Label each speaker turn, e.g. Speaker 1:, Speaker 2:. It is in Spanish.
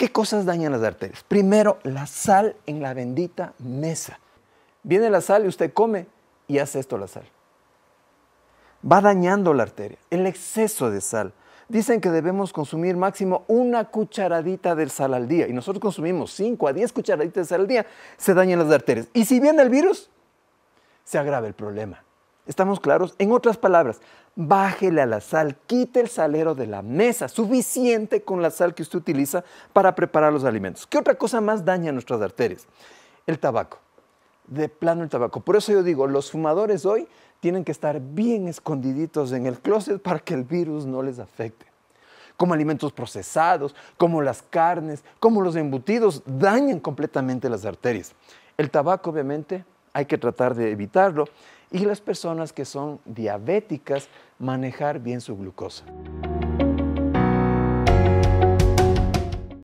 Speaker 1: ¿Qué cosas dañan las arterias? Primero, la sal en la bendita mesa. Viene la sal y usted come y hace esto la sal. Va dañando la arteria, el exceso de sal. Dicen que debemos consumir máximo una cucharadita de sal al día y nosotros consumimos 5 a 10 cucharaditas de sal al día, se dañan las arterias. Y si viene el virus, se agrava el problema. ¿Estamos claros? En otras palabras, bájele a la sal, quite el salero de la mesa, suficiente con la sal que usted utiliza para preparar los alimentos. ¿Qué otra cosa más daña nuestras arterias? El tabaco. De plano el tabaco. Por eso yo digo, los fumadores hoy tienen que estar bien escondiditos en el closet para que el virus no les afecte. Como alimentos procesados, como las carnes, como los embutidos, dañan completamente las arterias. El tabaco, obviamente, hay que tratar de evitarlo y las personas que son diabéticas manejar bien su glucosa.